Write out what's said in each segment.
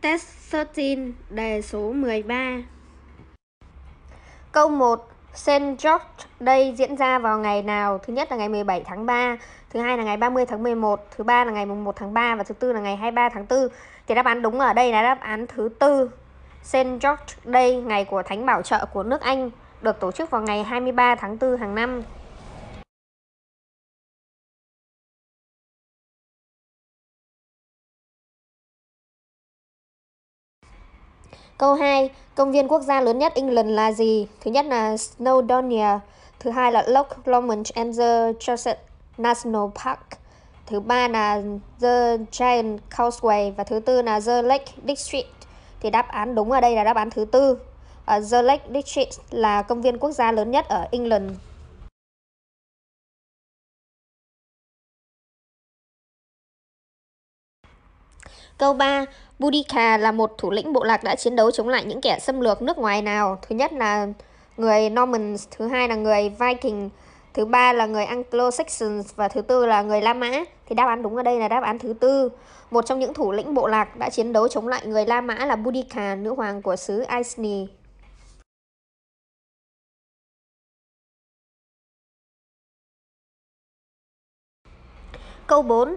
Test searching đề số 13 Câu 1 St. George Day diễn ra vào ngày nào? Thứ nhất là ngày 17 tháng 3, thứ hai là ngày 30 tháng 11, thứ ba là ngày 1 tháng 3 và thứ tư là ngày 23 tháng 4. Thì đáp án đúng ở đây là đáp án thứ tư. St. George Day, ngày của Thánh Bảo trợ của nước Anh, được tổ chức vào ngày 23 tháng 4 hàng năm. Câu 2, công viên quốc gia lớn nhất England là gì? Thứ nhất là Snowdonia, thứ hai là Loch Lomond and the Dorset National Park, thứ ba là The Giant Causeway và thứ tư là The Lake District. Thì đáp án đúng ở đây là đáp án thứ tư. Ở ờ, The Lake District là công viên quốc gia lớn nhất ở England. Câu 3. Boudica là một thủ lĩnh bộ lạc đã chiến đấu chống lại những kẻ xâm lược nước ngoài nào? Thứ nhất là người Normans, thứ hai là người Viking, thứ ba là người Anglo-Saxons và thứ tư là người La Mã. Thì đáp án đúng ở đây là đáp án thứ tư. Một trong những thủ lĩnh bộ lạc đã chiến đấu chống lại người La Mã là Boudica, nữ hoàng của xứ Iceni. Câu 4.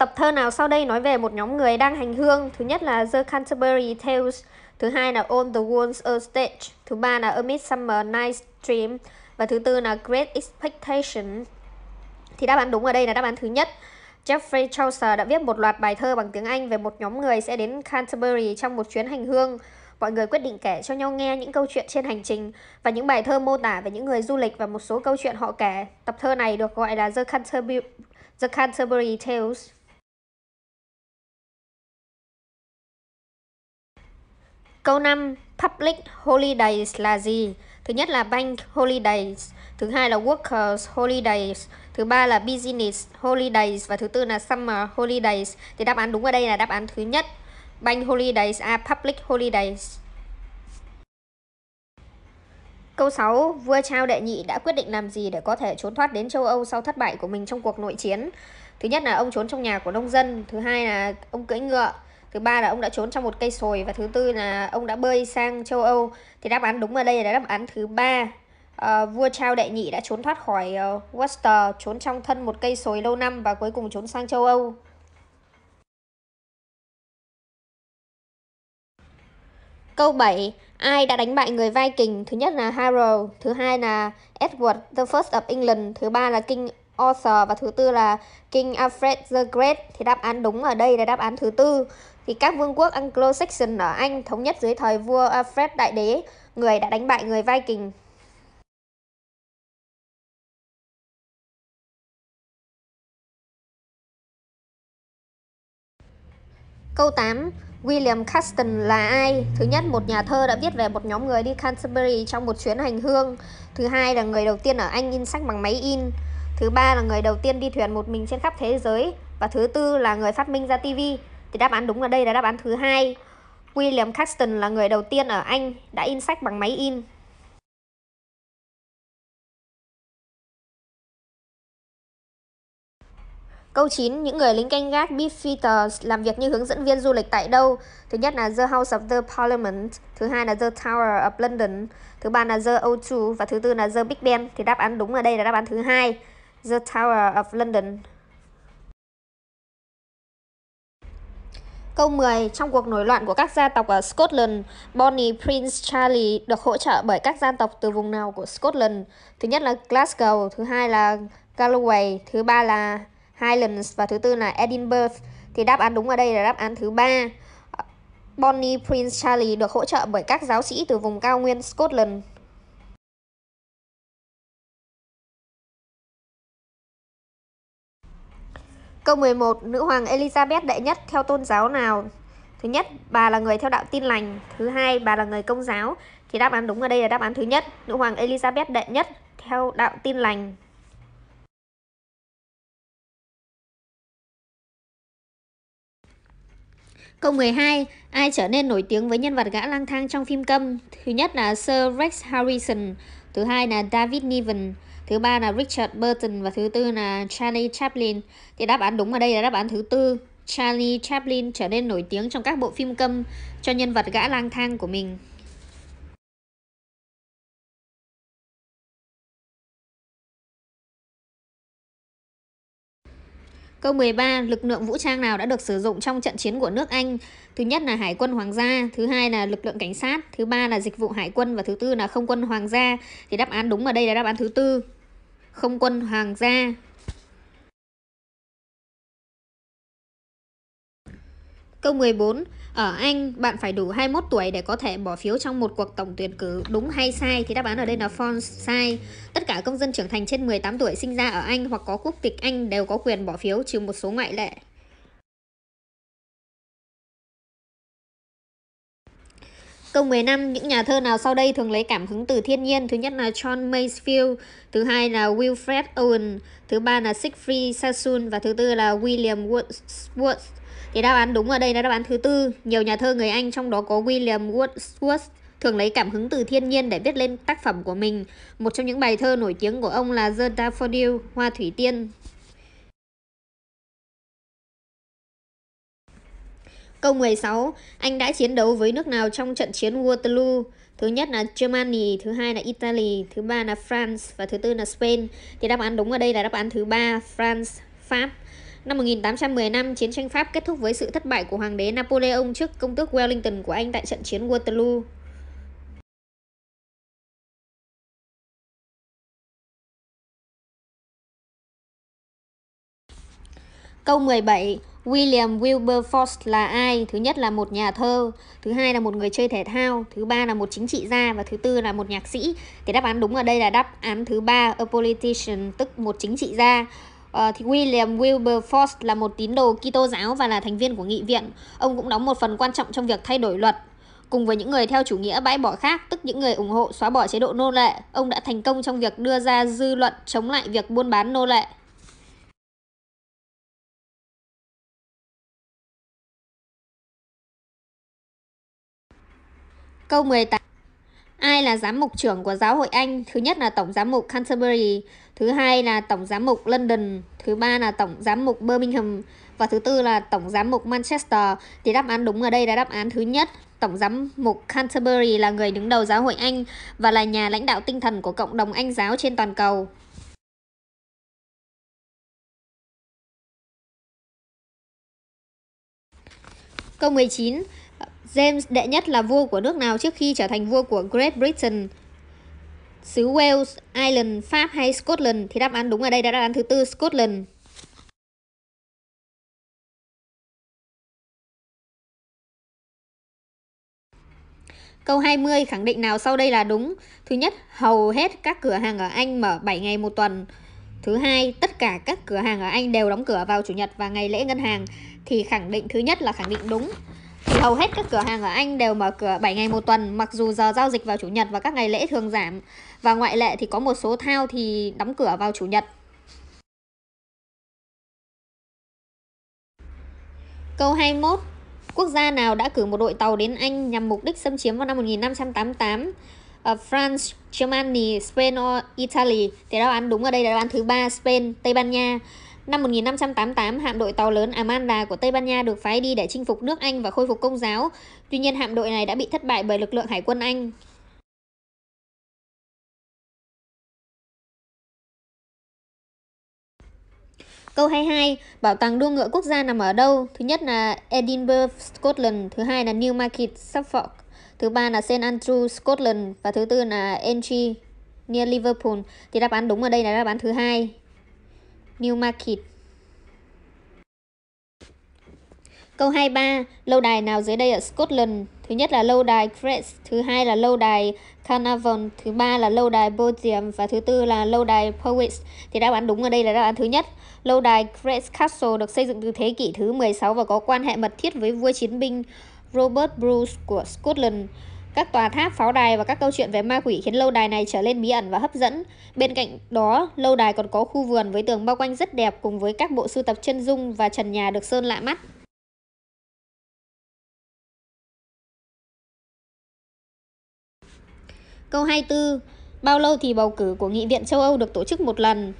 Tập thơ nào sau đây nói về một nhóm người đang hành hương? Thứ nhất là The Canterbury Tales, thứ hai là On the Walls a Stage, thứ ba là A Midsummer Night's Dream và thứ tư là Great Expectation. Thì đáp án đúng ở đây là đáp án thứ nhất. Geoffrey Chaucer đã viết một loạt bài thơ bằng tiếng Anh về một nhóm người sẽ đến Canterbury trong một chuyến hành hương. Mọi người quyết định kể cho nhau nghe những câu chuyện trên hành trình và những bài thơ mô tả về những người du lịch và một số câu chuyện họ kể. Tập thơ này được gọi là The Canterbury, The Canterbury Tales Câu 5. Public holidays là gì? Thứ nhất là bank holidays, thứ hai là workers holidays, thứ ba là business holidays và thứ tư là summer holidays. Thì đáp án đúng ở đây là đáp án thứ nhất. Bank holidays à public holidays. Câu 6. Vua Trao Đệ Nhị đã quyết định làm gì để có thể trốn thoát đến châu Âu sau thất bại của mình trong cuộc nội chiến? Thứ nhất là ông trốn trong nhà của nông dân, thứ hai là ông cưỡi ngựa, thứ ba là ông đã trốn trong một cây sồi và thứ tư là ông đã bơi sang châu Âu thì đáp án đúng ở đây là đáp án thứ ba uh, vua Charles đệ nhị đã trốn thoát khỏi uh, Worcester trốn trong thân một cây sồi lâu năm và cuối cùng trốn sang châu Âu Câu 7. Ai đã đánh bại người Viking? Thứ nhất là Harold, thứ hai là Edward the First of England, thứ ba là King Arthur và thứ tư là King Alfred the Great. Thì đáp án đúng ở đây là đáp án thứ tư thì các vương quốc Anglo-Saxon ở Anh thống nhất dưới thời vua Alfred à, Đại Đế, người đã đánh bại người Viking. Câu 8. William Caston là ai? Thứ nhất, một nhà thơ đã viết về một nhóm người đi Canterbury trong một chuyến hành hương. Thứ hai là người đầu tiên ở Anh in sách bằng máy in. Thứ ba là người đầu tiên đi thuyền một mình trên khắp thế giới. Và thứ tư là người phát minh ra tivi. Thì đáp án đúng ở đây là đáp án thứ hai. William Caxton là người đầu tiên ở Anh đã in sách bằng máy in. Câu 9. Những người lính canh gác Beefeaters làm việc như hướng dẫn viên du lịch tại đâu? Thứ nhất là The House of the Parliament, thứ hai là The Tower of London, thứ ba là The O2 và thứ tư là The Big Ben. Thì đáp án đúng ở đây là đáp án thứ hai, The Tower of London. Câu 10. Trong cuộc nổi loạn của các gia tộc ở Scotland, Bonnie Prince Charlie được hỗ trợ bởi các gia tộc từ vùng nào của Scotland? Thứ nhất là Glasgow, thứ hai là Galloway, thứ ba là Highlands và thứ tư là Edinburgh. Thì đáp án đúng ở đây là đáp án thứ ba. Bonnie Prince Charlie được hỗ trợ bởi các giáo sĩ từ vùng cao nguyên Scotland. Câu 11. Nữ hoàng Elizabeth đệ nhất theo tôn giáo nào? Thứ nhất, bà là người theo đạo tin lành. Thứ hai, bà là người công giáo. Thì đáp án đúng ở đây là đáp án thứ nhất. Nữ hoàng Elizabeth đệ nhất theo đạo tin lành. Câu 12. Ai trở nên nổi tiếng với nhân vật gã lang thang trong phim câm? Thứ nhất là Sir Rex Harrison. Thứ hai là David Niven thứ ba là Richard Burton và thứ tư là Charlie Chaplin thì đáp án đúng ở đây là đáp án thứ tư Charlie Chaplin trở nên nổi tiếng trong các bộ phim câm cho nhân vật gã lang thang của mình Câu 13, lực lượng vũ trang nào đã được sử dụng trong trận chiến của nước Anh? Thứ nhất là Hải quân Hoàng gia, thứ hai là lực lượng cảnh sát, thứ ba là dịch vụ hải quân và thứ tư là không quân Hoàng gia. Thì đáp án đúng ở đây là đáp án thứ tư không quân hoàng gia Câu 14. Ở Anh, bạn phải đủ 21 tuổi để có thể bỏ phiếu trong một cuộc tổng tuyển cử đúng hay sai thì đáp án ở đây là false, sai. Tất cả công dân trưởng thành trên 18 tuổi sinh ra ở Anh hoặc có quốc tịch Anh đều có quyền bỏ phiếu trừ một số ngoại lệ. Câu 15, những nhà thơ nào sau đây thường lấy cảm hứng từ thiên nhiên? Thứ nhất là John Masefield, thứ hai là Wilfred Owen, thứ ba là Siegfried Sassoon và thứ tư là William Wordsworth. Thì đáp án đúng ở đây là đáp án thứ tư. Nhiều nhà thơ người Anh trong đó có William Wordsworth thường lấy cảm hứng từ thiên nhiên để viết lên tác phẩm của mình. Một trong những bài thơ nổi tiếng của ông là The Daffodil, Hoa Thủy Tiên. Câu 16, anh đã chiến đấu với nước nào trong trận chiến Waterloo? Thứ nhất là Germany, thứ hai là Italy, thứ ba là France và thứ tư là Spain. Thì đáp án đúng ở đây là đáp án thứ ba, France, Pháp. Năm 1815, chiến tranh Pháp kết thúc với sự thất bại của hoàng đế Napoleon trước công tước Wellington của Anh tại trận chiến Waterloo. Câu 17, William Wilberforce là ai? Thứ nhất là một nhà thơ, thứ hai là một người chơi thể thao, thứ ba là một chính trị gia và thứ tư là một nhạc sĩ. Thì đáp án đúng ở đây là đáp án thứ ba, a politician tức một chính trị gia. Uh, thì William Wilberforce là một tín đồ Kitô giáo và là thành viên của nghị viện. Ông cũng đóng một phần quan trọng trong việc thay đổi luật cùng với những người theo chủ nghĩa bãi bỏ khác, tức những người ủng hộ xóa bỏ chế độ nô lệ, ông đã thành công trong việc đưa ra dư luận chống lại việc buôn bán nô lệ. Câu 18 Ai là giám mục trưởng của giáo hội Anh? Thứ nhất là Tổng giám mục Canterbury, thứ hai là Tổng giám mục London, thứ ba là Tổng giám mục Birmingham và thứ tư là Tổng giám mục Manchester. Thì đáp án đúng ở đây là đáp án thứ nhất. Tổng giám mục Canterbury là người đứng đầu giáo hội Anh và là nhà lãnh đạo tinh thần của cộng đồng Anh giáo trên toàn cầu. Câu 19. James đệ nhất là vua của nước nào trước khi trở thành vua của Great Britain? Xứ Wales, Ireland, Pháp hay Scotland? Thì đáp án đúng ở đây đã đáp án thứ tư Scotland. Câu 20 khẳng định nào sau đây là đúng? Thứ nhất, hầu hết các cửa hàng ở Anh mở 7 ngày một tuần. Thứ hai, tất cả các cửa hàng ở Anh đều đóng cửa vào chủ nhật và ngày lễ ngân hàng thì khẳng định thứ nhất là khẳng định đúng thì hầu hết các cửa hàng ở Anh đều mở cửa 7 ngày một tuần mặc dù giờ giao dịch vào chủ nhật và các ngày lễ thường giảm và ngoại lệ thì có một số thao thì đóng cửa vào chủ nhật. Câu 21 Quốc gia nào đã cử một đội tàu đến Anh nhằm mục đích xâm chiếm vào năm 1588? Ở France, Germany, Spain or Italy. Thì đáp án đúng ở đây là đáp án thứ ba Spain, Tây Ban Nha. Năm 1588, hạm đội tàu lớn Amanda của Tây Ban Nha được phái đi để chinh phục nước Anh và khôi phục công giáo. Tuy nhiên, hạm đội này đã bị thất bại bởi lực lượng hải quân Anh. Câu 22, bảo tàng đua ngựa quốc gia nằm ở đâu? Thứ nhất là Edinburgh, Scotland, thứ hai là Newmarket, Suffolk, thứ ba là St Andrew, Scotland và thứ tư là Entry near Liverpool. Thì đáp án đúng ở đây là đáp án thứ hai. Newmarket. Câu 23, lâu đài nào dưới đây ở Scotland? Thứ nhất là lâu đài Crest, thứ hai là lâu đài Carnarvon, thứ ba là lâu đài Bodiam và thứ tư là lâu đài Powys. Thì đáp án đúng ở đây là đáp án thứ nhất. Lâu đài Crest Castle được xây dựng từ thế kỷ thứ 16 và có quan hệ mật thiết với vua chiến binh Robert Bruce của Scotland. Các tòa tháp, pháo đài và các câu chuyện về ma quỷ khiến lâu đài này trở lên bí ẩn và hấp dẫn. Bên cạnh đó, lâu đài còn có khu vườn với tường bao quanh rất đẹp cùng với các bộ sưu tập chân dung và trần nhà được sơn lạ mắt. Câu 24. Bao lâu thì bầu cử của Nghị viện châu Âu được tổ chức một lần?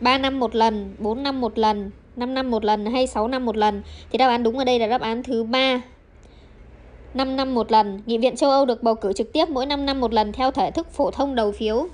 3 năm một lần, 4 năm một lần, 5 năm một lần hay 6 năm một lần? Thì đáp án đúng ở đây là đáp án thứ 3. 5 năm một lần, Nghị viện châu Âu được bầu cử trực tiếp mỗi 5 năm một lần theo thể thức phổ thông đầu phiếu.